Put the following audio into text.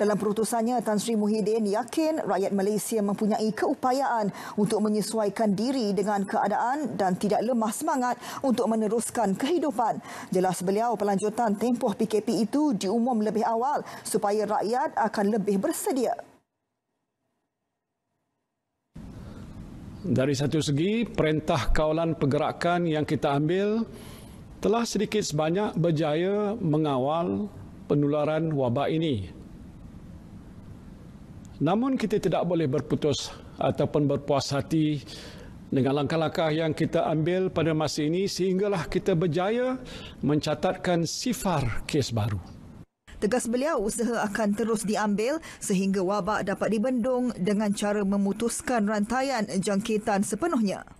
Dalam perutusannya, Tan Sri Muhyiddin yakin rakyat Malaysia mempunyai keupayaan untuk menyesuaikan diri dengan keadaan dan tidak lemah semangat untuk meneruskan kehidupan. Jelas beliau, pelanjutan tempoh PKP itu diumum lebih awal supaya rakyat akan lebih bersedia. Dari satu segi, perintah kawalan pergerakan yang kita ambil telah sedikit sebanyak berjaya mengawal penularan wabak ini. Namun kita tidak boleh berputus ataupun berpuas hati dengan langkah-langkah yang kita ambil pada masa ini sehinggalah kita berjaya mencatatkan sifar kes baru. Tegas beliau usaha akan terus diambil sehingga wabak dapat dibendung dengan cara memutuskan rantaian jangkitan sepenuhnya.